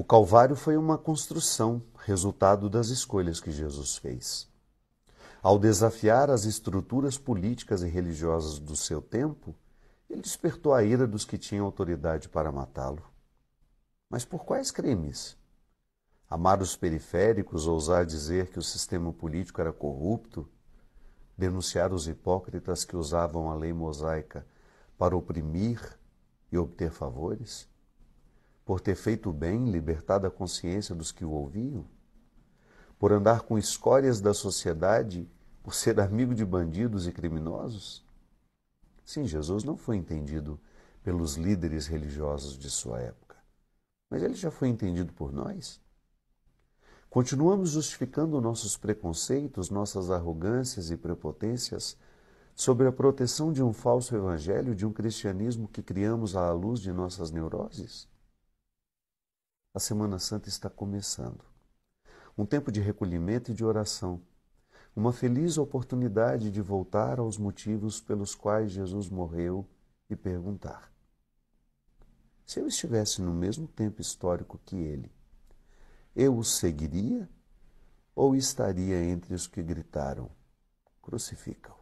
O Calvário foi uma construção, resultado das escolhas que Jesus fez. Ao desafiar as estruturas políticas e religiosas do seu tempo, ele despertou a ira dos que tinham autoridade para matá-lo. Mas por quais crimes? Amar os periféricos, ousar dizer que o sistema político era corrupto, denunciar os hipócritas que usavam a lei mosaica para oprimir e obter favores? Por ter feito bem, libertado a consciência dos que o ouviam? Por andar com escórias da sociedade, por ser amigo de bandidos e criminosos? Sim, Jesus não foi entendido pelos líderes religiosos de sua época, mas ele já foi entendido por nós. Continuamos justificando nossos preconceitos, nossas arrogâncias e prepotências sobre a proteção de um falso evangelho, de um cristianismo que criamos à luz de nossas neuroses? A Semana Santa está começando. Um tempo de recolhimento e de oração. Uma feliz oportunidade de voltar aos motivos pelos quais Jesus morreu e perguntar: Se eu estivesse no mesmo tempo histórico que ele, eu o seguiria ou estaria entre os que gritaram: Crucificam?